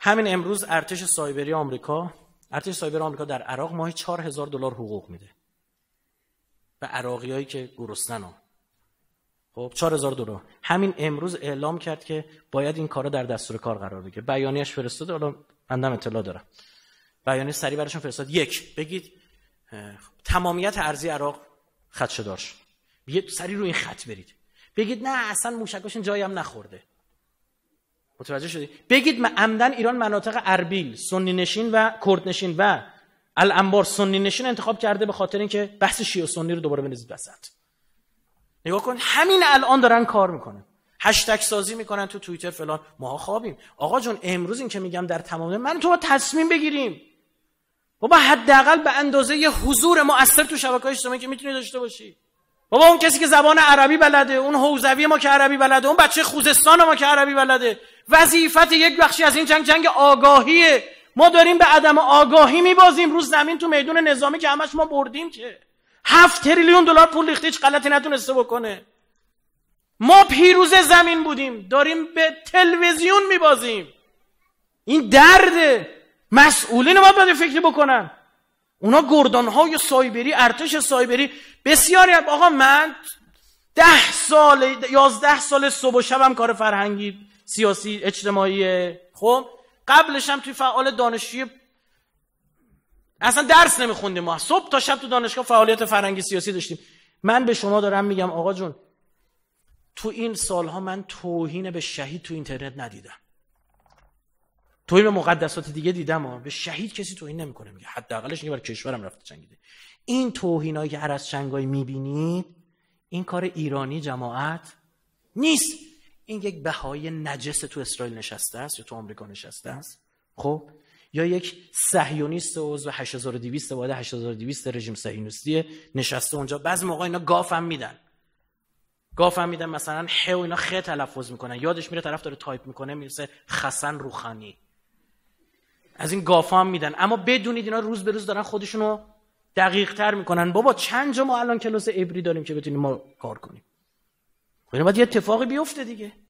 همین امروز ارتش سایبری آمریکا ارتش سایبر آمریکا در عراق ماهی 4000 دلار حقوق میده به عراقیایی که گرسنن خب 4000 دلار همین امروز اعلام کرد که باید این کارا در دستور کار قرار بگیره بیانیش فرستاد حالا مندم اطلاع دارم بیانیه سری برشون فرستاد یک بگید تمامیت ارزی عراق خدشه دار شد سری رو این خط برید بگید نه اصلا موشکاشون جایی هم نخورده متوجه شدی بگید ما عمدن ایران مناطق اربیل سنی نشین و کرد نشین و الانبار سنی نشین انتخاب کرده به خاطر اینکه بحث شیعه سنی رو دوباره بنزید وسط نگاه کن همین الان دارن کار میکنن هشتگ سازی میکنن تو توییتر فلان ماها خوابیم آقا جون امروز این که میگم در تمام من تو با تصمیم بگیریم بابا حداقل به اندازه یه حضور مؤثر تو شبکه‌های اجتماعی که میتونی داشته باشی بابا اون کسی که زبان عربی بلده اون حوزوی ما که عربی بلده اون بچه خوزستان ما که عربی بلده وظیفت یک بخشی از این جنگ جنگ آگاهیه ما داریم به عدم آگاهی میبازیم روز زمین تو میدون نظامی که همش ما بردیم که هفت تریلیون دلار پول ریخته هیچ غلطی نتونسته بکنه ما پیروز زمین بودیم داریم به تلویزیون میبازیم این درده مسئولین ما باید فکر بکنن اونا گردان های سایبری ارتش سایبری بسیاری آقا من ده سال یازده سال صبح و شبم کار فرهنگی سیاسی اجتماعی خب قبلش هم توی فعال دانشجوی اصلا درس نمیخوندیم ما صبح تا شب تو دانشگاه فعالیت فرهنگی سیاسی داشتیم من به شما دارم میگم آقا جون تو این سالها من توهین به شهید تو اینترنت ندیدم توهین به مقدسات دیگه دیدم ها به شهید کسی توهین نمیکنه میگه حداقلش بر برای کشورم رفته جنگیده. این توهینایی که از چنگای میبینید این کار ایرانی جماعت نیست این یک بهای نجس تو اسرائیل نشسته است یا تو آمریکا نشسته است خب یا یک صهیونیست و 8200 و 8200 رژیم صهیونیستی نشسته اونجا بعض موقع اینا گاف هم میدن گاف میدن مثلا ه و اینا خ تلفظ میکنن یادش میره طرف داره تایپ میکنه میرسه خسن روخانی از این گافا هم میدن اما بدونید اینا روز به روز دارن رو دقیق تر میکنن بابا چند جا ما الان کلاس عبری داریم که بتونیم ما کار کنیم خب اینا باید یه اتفاقی بیفته دیگه